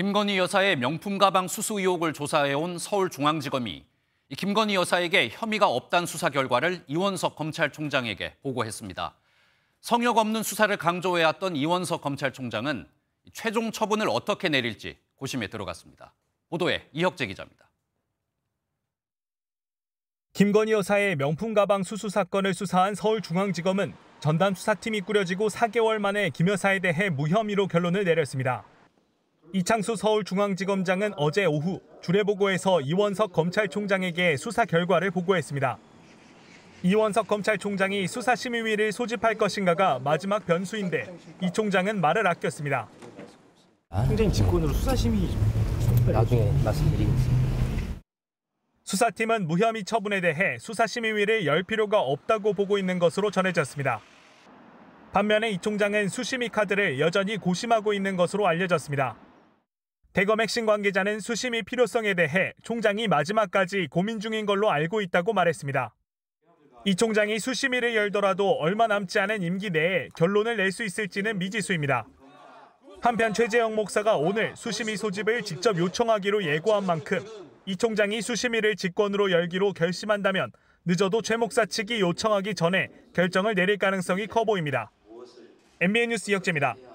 김건희 여사의 명품 가방 수수 의혹을 조사해온 서울중앙지검이 김건희 여사에게 혐의가 없다는 수사 결과를 이원석 검찰총장에게 보고했습니다. 성역 없는 수사를 강조해왔던 이원석 검찰총장은 최종 처분을 어떻게 내릴지 고심에 들어갔습니다. 보도에 이혁재 기자입니다. 김건희 여사의 명품 가방 수수 사건을 수사한 서울중앙지검은 전담 수사팀이 꾸려지고 4개월 만에 김 여사에 대해 무혐의로 결론을 내렸습니다. 이창수 서울중앙지검장은 어제 오후 주례보고에서 이원석 검찰총장에게 수사 결과를 보고했습니다. 이원석 검찰총장이 수사심의위를 소집할 것인가가 마지막 변수인데 이 총장은 말을 아꼈습니다. 총장 직권으로 수사심의 나중에 말씀드리겠습니다. 수사팀은 무혐의 처분에 대해 수사심의위를 열 필요가 없다고 보고 있는 것으로 전해졌습니다. 반면에 이 총장은 수심위 카드를 여전히 고심하고 있는 것으로 알려졌습니다. 대검 핵심 관계자는 수심이 필요성에 대해 총장이 마지막까지 고민 중인 걸로 알고 있다고 말했습니다. 이 총장이 수심위를 열더라도 얼마 남지 않은 임기 내에 결론을 낼 수 있을지는 미지수입니다. 한편 최재형 목사가 오늘 수심위 소집을 직접 요청하기로 예고한 만큼 이 총장이 수심위를 직권으로 열기로 결심한다면 늦어도 최 목사 측이 요청하기 전에 결정을 내릴 가능성이 커 보입니다. MBN 뉴스 이혁재입니다.